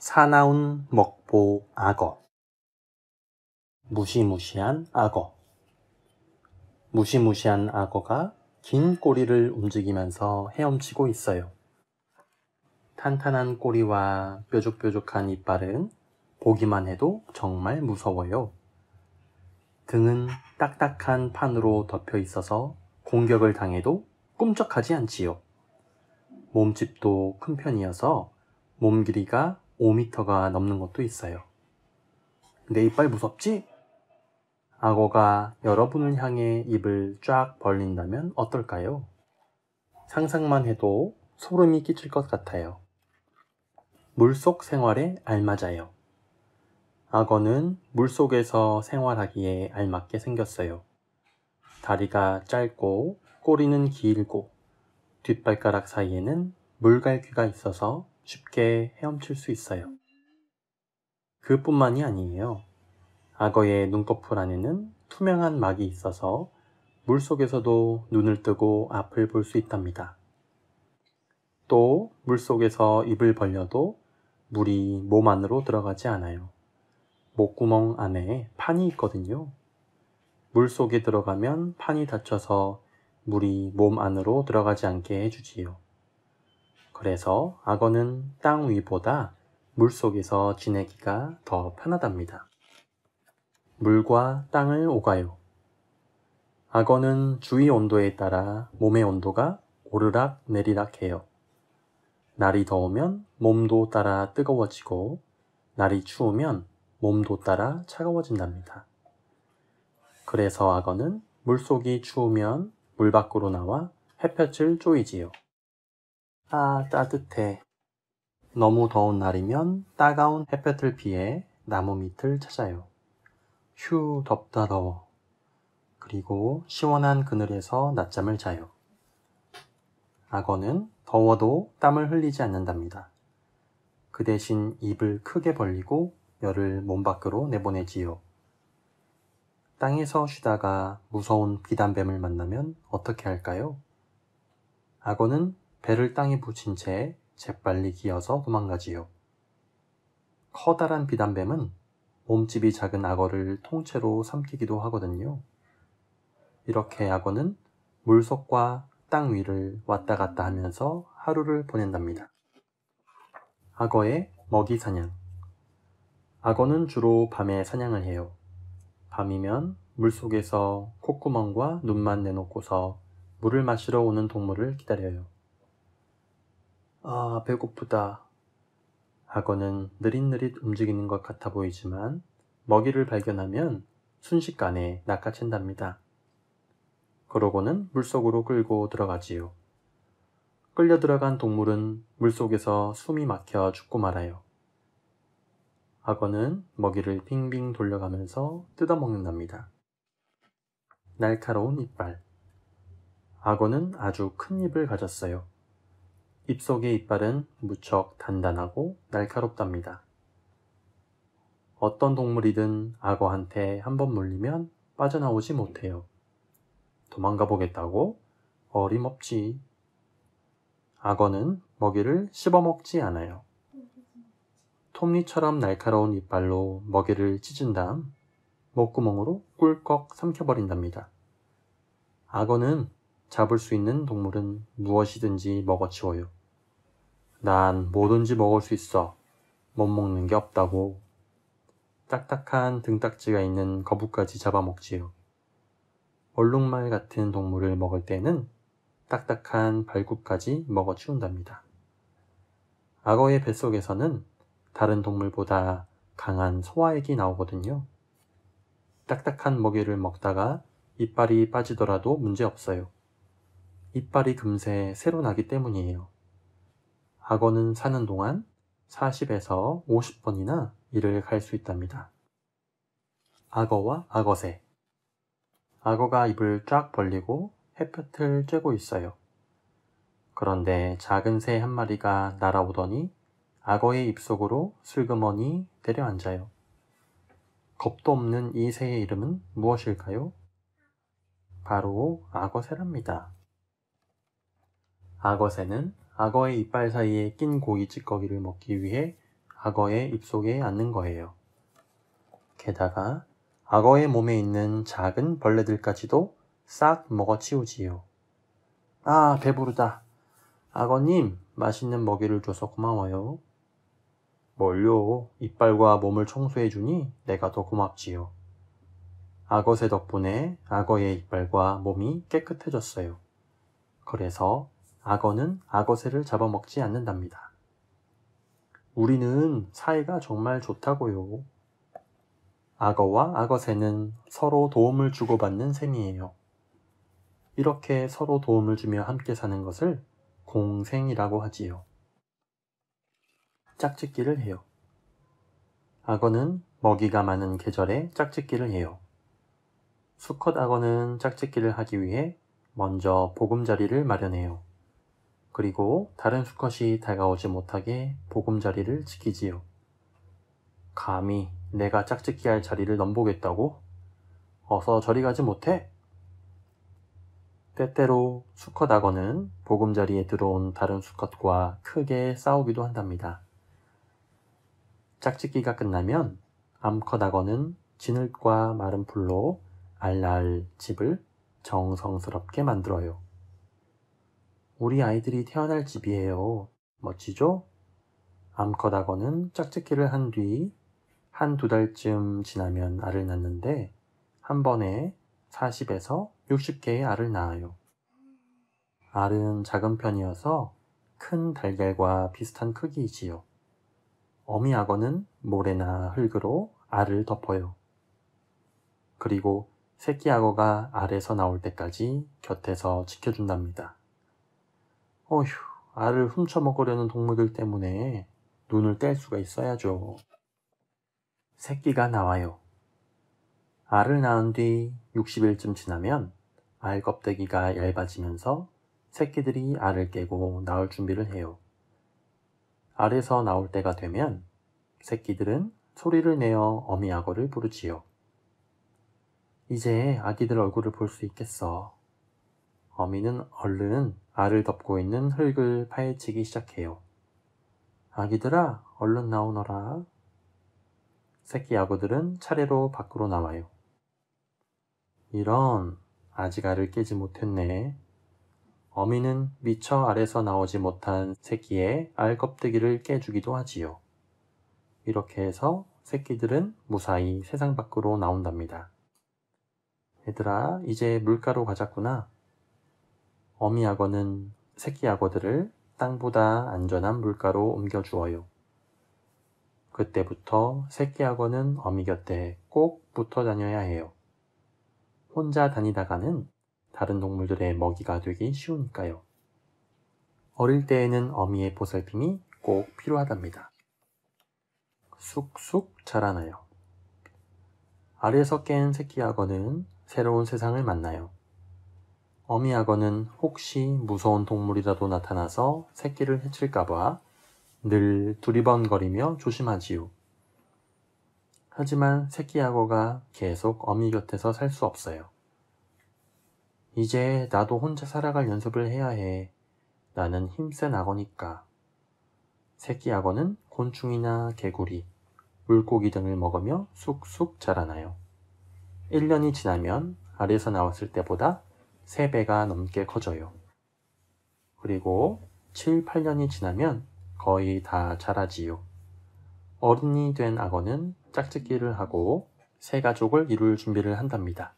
사나운 먹보 악어 무시무시한 악어 무시무시한 악어가 긴 꼬리를 움직이면서 헤엄치고 있어요. 탄탄한 꼬리와 뾰족뾰족한 이빨은 보기만 해도 정말 무서워요. 등은 딱딱한 판으로 덮여 있어서 공격을 당해도 꿈쩍하지 않지요. 몸집도 큰 편이어서 몸 길이가 5미터가 넘는 것도 있어요. 내 이빨 무섭지? 악어가 여러분을 향해 입을 쫙 벌린다면 어떨까요? 상상만 해도 소름이 끼칠 것 같아요. 물속 생활에 알맞아요. 악어는 물속에서 생활하기에 알맞게 생겼어요. 다리가 짧고 꼬리는 길고 뒷발가락 사이에는 물갈퀴가 있어서 쉽게 헤엄칠 수 있어요. 그뿐만이 아니에요. 악어의 눈꺼풀 안에는 투명한 막이 있어서 물 속에서도 눈을 뜨고 앞을 볼 수 있답니다. 또물 속에서 입을 벌려도 물이 몸 안으로 들어가지 않아요. 목구멍 안에 판이 있거든요. 물 속에 들어가면 판이 닫혀서 물이 몸 안으로 들어가지 않게 해주지요. 그래서 악어는 땅 위보다 물속에서 지내기가 더 편하답니다. 물과 땅을 오가요. 악어는 주위 온도에 따라 몸의 온도가 오르락 내리락 해요. 날이 더우면 몸도 따라 뜨거워지고 날이 추우면 몸도 따라 차가워진답니다. 그래서 악어는 물속이 추우면 물 밖으로 나와 햇볕을 쪼이지요. 아, 따뜻해. 너무 더운 날이면 따가운 햇볕을 피해 나무 밑을 찾아요. 휴, 덥다 더워. 그리고 시원한 그늘에서 낮잠을 자요. 악어는 더워도 땀을 흘리지 않는답니다. 그 대신 입을 크게 벌리고 열을 몸 밖으로 내보내지요. 땅에서 쉬다가 무서운 비단뱀을 만나면 어떻게 할까요? 악어는 배를 땅에 붙인 채 재빨리 기어서 도망가지요. 커다란 비단뱀은 몸집이 작은 악어를 통째로 삼키기도 하거든요. 이렇게 악어는 물속과 땅 위를 왔다 갔다 하면서 하루를 보낸답니다. 악어의 먹이 사냥. 악어는 주로 밤에 사냥을 해요. 밤이면 물속에서 콧구멍과 눈만 내놓고서 물을 마시러 오는 동물을 기다려요. 아, 배고프다. 악어는 느릿느릿 움직이는 것 같아 보이지만 먹이를 발견하면 순식간에 낚아챈답니다. 그러고는 물속으로 끌고 들어가지요. 끌려 들어간 동물은 물속에서 숨이 막혀 죽고 말아요. 악어는 먹이를 빙빙 돌려가면서 뜯어먹는답니다. 날카로운 이빨. 악어는 아주 큰 입을 가졌어요. 입속의 이빨은 무척 단단하고 날카롭답니다. 어떤 동물이든 악어한테 한 번 물리면 빠져나오지 못해요. 도망가 보겠다고? 어림없지. 악어는 먹이를 씹어먹지 않아요. 톱니처럼 날카로운 이빨로 먹이를 찢은 다음 목구멍으로 꿀꺽 삼켜버린답니다. 악어는 잡을 수 있는 동물은 무엇이든지 먹어치워요. 난 뭐든지 먹을 수 있어. 못 먹는 게 없다고. 딱딱한 등딱지가 있는 거북까지 잡아먹지요. 얼룩말 같은 동물을 먹을 때는 딱딱한 발굽까지 먹어 치운답니다. 악어의 뱃속에서는 다른 동물보다 강한 소화액이 나오거든요. 딱딱한 먹이를 먹다가 이빨이 빠지더라도 문제없어요. 이빨이 금세 새로 나기 때문이에요. 악어는 사는 동안 40에서 50번이나 이를 갈수 있답니다. 악어와 악어새 악어가 입을 쫙 벌리고 햇볕을 쬐고 있어요. 그런데 작은 새 한 마리가 날아오더니 악어의 입속으로 슬그머니 내려앉아요. 겁도 없는 이 새의 이름은 무엇일까요? 바로 악어새랍니다. 악어새는 악어의 이빨 사이에 낀 고기 찌꺼기를 먹기 위해 악어의 입속에 앉는 거예요. 게다가 악어의 몸에 있는 작은 벌레들까지도 싹 먹어치우지요. 아, 배부르다. 악어님, 맛있는 먹이를 줘서 고마워요. 뭘요? 이빨과 몸을 청소해주니 내가 더 고맙지요. 악어새 덕분에 악어의 이빨과 몸이 깨끗해졌어요. 그래서 악어는 악어새를 잡아먹지 않는답니다. 우리는 사이가 정말 좋다고요. 악어와 악어새는 서로 도움을 주고받는 셈이에요. 이렇게 서로 도움을 주며 함께 사는 것을 공생이라고 하지요. 짝짓기를 해요. 악어는 먹이가 많은 계절에 짝짓기를 해요. 수컷 악어는 짝짓기를 하기 위해 먼저 보금자리를 마련해요. 그리고 다른 수컷이 다가오지 못하게 보금자리를 지키지요. 감히 내가 짝짓기 할 자리를 넘보겠다고? 어서 저리 가지 못해? 때때로 수컷 악어는 보금자리에 들어온 다른 수컷과 크게 싸우기도 한답니다. 짝짓기가 끝나면 암컷 악어는 진흙과 마른 풀로 알랄 집을 정성스럽게 만들어요. 우리 아이들이 태어날 집이에요. 멋지죠? 암컷 악어는 짝짓기를 한 뒤 한 두 달쯤 지나면 알을 낳는데 한 번에 40에서 60개의 알을 낳아요. 알은 작은 편이어서 큰 달걀과 비슷한 크기이지요. 어미 악어는 모래나 흙으로 알을 덮어요. 그리고 새끼 악어가 알에서 나올 때까지 곁에서 지켜준답니다. 어휴, 알을 훔쳐먹으려는 동물들 때문에 눈을 뗄 수가 있어야죠. 새끼가 나와요. 알을 낳은 뒤 60일쯤 지나면 알 껍데기가 얇아지면서 새끼들이 알을 깨고 나올 준비를 해요. 알에서 나올 때가 되면 새끼들은 소리를 내어 어미악어를 부르지요. 이제 아기들 얼굴을 볼 수 있겠어. 어미는 얼른 알을 덮고 있는 흙을 파헤치기 시작해요. 아기들아, 얼른 나오너라. 새끼 야구들은 차례로 밖으로 나와요. 이런, 아직 알을 깨지 못했네. 어미는 미처 알에서 나오지 못한 새끼의 알 껍데기를 깨주기도 하지요. 이렇게 해서 새끼들은 무사히 세상 밖으로 나온답니다. 얘들아, 이제 물가로 가자꾸나. 어미 악어는 새끼 악어들을 땅보다 안전한 물가로 옮겨주어요. 그때부터 새끼 악어는 어미 곁에 꼭 붙어 다녀야 해요. 혼자 다니다가는 다른 동물들의 먹이가 되기 쉬우니까요. 어릴 때에는 어미의 보살핌이 꼭 필요하답니다. 쑥쑥 자라나요. 알에서 깬 새끼 악어는 새로운 세상을 만나요. 어미악어는 혹시 무서운 동물이라도 나타나서 새끼를 해칠까봐 늘 두리번거리며 조심하지요. 하지만 새끼 악어가 계속 어미 곁에서 살 수 없어요. 이제 나도 혼자 살아갈 연습을 해야 해. 나는 힘센 악어니까. 새끼 악어는 곤충이나 개구리, 물고기 등을 먹으며 쑥쑥 자라나요. 1년이 지나면 알에서 나왔을 때보다 3배가 넘게 커져요. 그리고 7, 8년이 지나면 거의 다 자라지요. 어른이 된 악어는 짝짓기를 하고 새 가족을 이룰 준비를 한답니다.